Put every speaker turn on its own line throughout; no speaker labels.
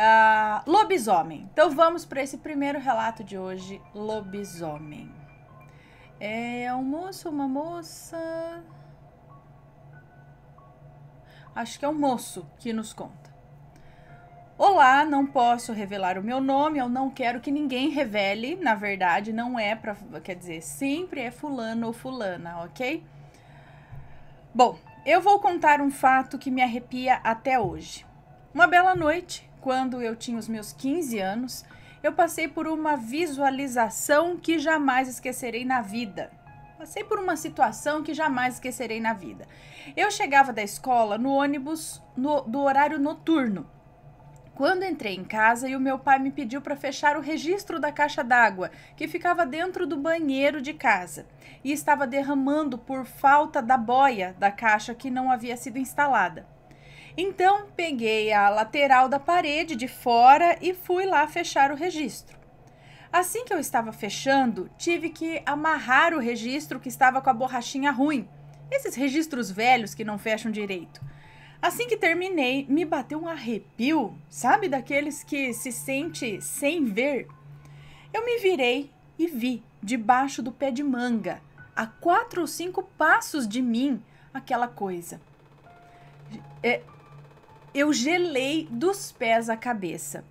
Ah, lobisomem. Então vamos para esse primeiro relato de hoje: lobisomem. É um moço, uma moça. Acho que é um moço que nos conta. Olá, não posso revelar o meu nome, eu não quero que ninguém revele. Na verdade, não é para, quer dizer, sempre é fulano ou fulana, OK? Bom, eu vou contar um fato que me arrepia até hoje. Uma bela noite, quando eu tinha os meus 15 anos, eu passei por uma visualização que jamais esquecerei na vida. Passei por uma situação que jamais esquecerei na vida. Eu chegava da escola no ônibus no, do horário noturno. Quando entrei em casa e o meu pai me pediu para fechar o registro da caixa d'água, que ficava dentro do banheiro de casa, e estava derramando por falta da boia da caixa que não havia sido instalada. Então, peguei a lateral da parede de fora e fui lá fechar o registro. Assim que eu estava fechando, tive que amarrar o registro que estava com a borrachinha ruim. Esses registros velhos que não fecham direito. Assim que terminei, me bateu um arrepio, sabe daqueles que se sente sem ver? Eu me virei e vi, debaixo do pé de manga, a quatro ou cinco passos de mim, aquela coisa. É, eu gelei dos pés à cabeça.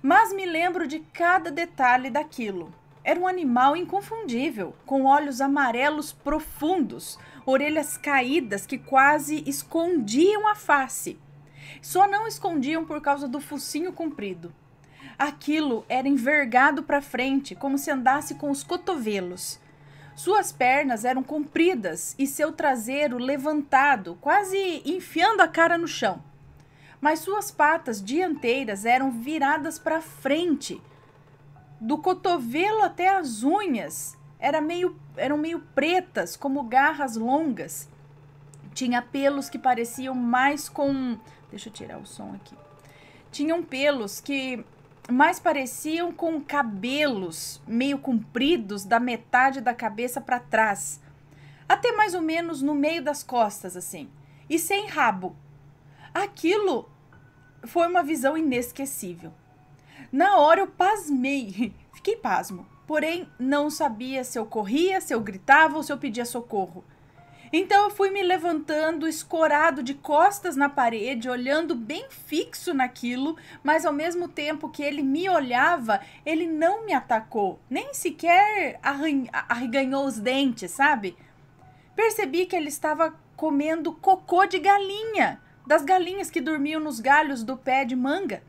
Mas me lembro de cada detalhe daquilo. Era um animal inconfundível, com olhos amarelos profundos, orelhas caídas que quase escondiam a face. Só não escondiam por causa do focinho comprido. Aquilo era envergado para frente, como se andasse com os cotovelos. Suas pernas eram compridas e seu traseiro levantado, quase enfiando a cara no chão mas suas patas dianteiras eram viradas para frente. Do cotovelo até as unhas era meio, eram meio pretas, como garras longas. Tinha pelos que pareciam mais com. Deixa eu tirar o som aqui. Tinham pelos que mais pareciam com cabelos meio compridos da metade da cabeça para trás, até mais ou menos no meio das costas, assim, e sem rabo, Aquilo foi uma visão inesquecível. Na hora eu pasmei, fiquei pasmo, porém não sabia se eu corria, se eu gritava ou se eu pedia socorro. Então eu fui me levantando, escorado de costas na parede, olhando bem fixo naquilo, mas ao mesmo tempo que ele me olhava, ele não me atacou, nem sequer arreganhou os dentes, sabe? Percebi que ele estava comendo cocô de galinha das galinhas que dormiam nos galhos do pé de manga.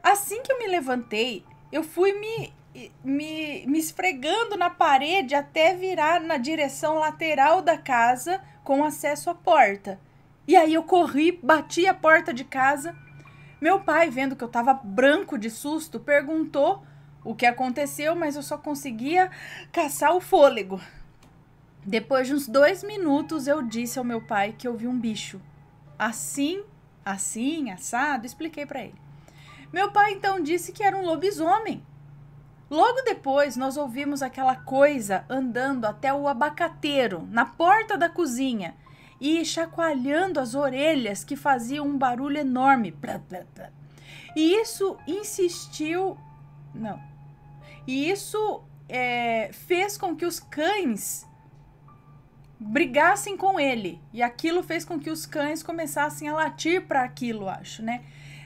Assim que eu me levantei, eu fui me, me, me esfregando na parede até virar na direção lateral da casa com acesso à porta. E aí eu corri, bati a porta de casa. Meu pai, vendo que eu tava branco de susto, perguntou o que aconteceu, mas eu só conseguia caçar o fôlego. Depois de uns dois minutos, eu disse ao meu pai que eu vi um bicho. Assim, assim, assado, expliquei para ele. Meu pai então disse que era um lobisomem. Logo depois, nós ouvimos aquela coisa andando até o abacateiro, na porta da cozinha, e chacoalhando as orelhas que faziam um barulho enorme. E isso insistiu. Não. E isso é, fez com que os cães brigassem com ele. E aquilo fez com que os cães começassem a latir para aquilo, acho, né?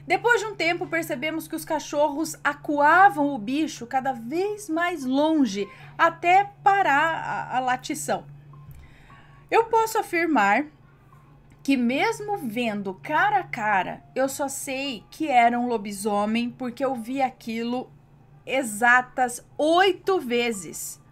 Depois de um tempo, percebemos que os cachorros acuavam o bicho cada vez mais longe até parar a, a latição. Eu posso afirmar que, mesmo vendo cara a cara, eu só sei que era um lobisomem porque eu vi aquilo exatas oito vezes.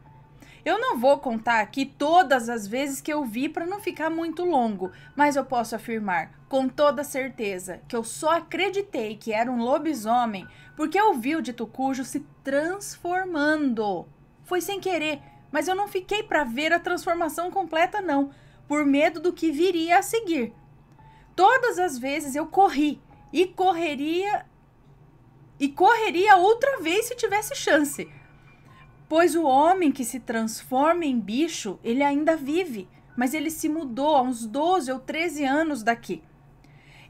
Eu não vou contar aqui todas as vezes que eu vi para não ficar muito longo, mas eu posso afirmar com toda certeza que eu só acreditei que era um lobisomem porque eu vi o dito cujo se transformando. Foi sem querer, mas eu não fiquei para ver a transformação completa não, por medo do que viria a seguir. Todas as vezes eu corri e correria e correria outra vez se tivesse chance. Pois o homem que se transforma em bicho, ele ainda vive, mas ele se mudou há uns 12 ou 13 anos daqui.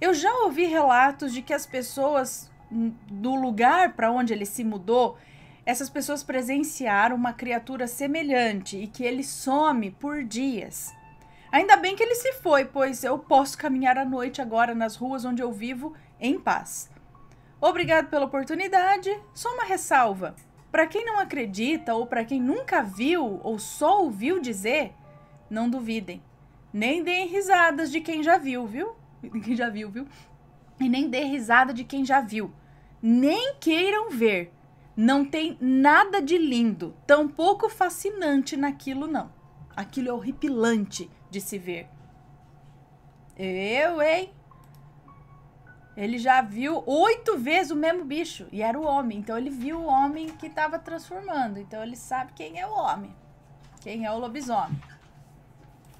Eu já ouvi relatos de que as pessoas do lugar para onde ele se mudou, essas pessoas presenciaram uma criatura semelhante e que ele some por dias. Ainda bem que ele se foi, pois eu posso caminhar à noite agora nas ruas onde eu vivo em paz. Obrigado pela oportunidade. Só uma ressalva. Para quem não acredita ou para quem nunca viu ou só ouviu dizer, não duvidem. Nem deem risadas de quem já viu, viu? Quem já viu, viu? E nem dê risada de quem já viu. Nem queiram ver. Não tem nada de lindo, tampouco fascinante naquilo, não. Aquilo é horripilante de se ver. Eu, hein? Ele já viu oito vezes o mesmo bicho. E era o homem. Então ele viu o homem que estava transformando. Então ele sabe quem é o homem. Quem é o lobisomem.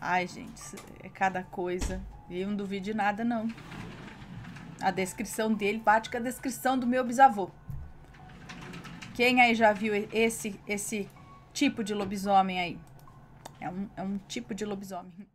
Ai, gente, é cada coisa. E eu não duvido de nada, não. A descrição dele bate com a descrição do meu bisavô. Quem aí já viu esse, esse tipo de lobisomem aí? É um, é um tipo de lobisomem.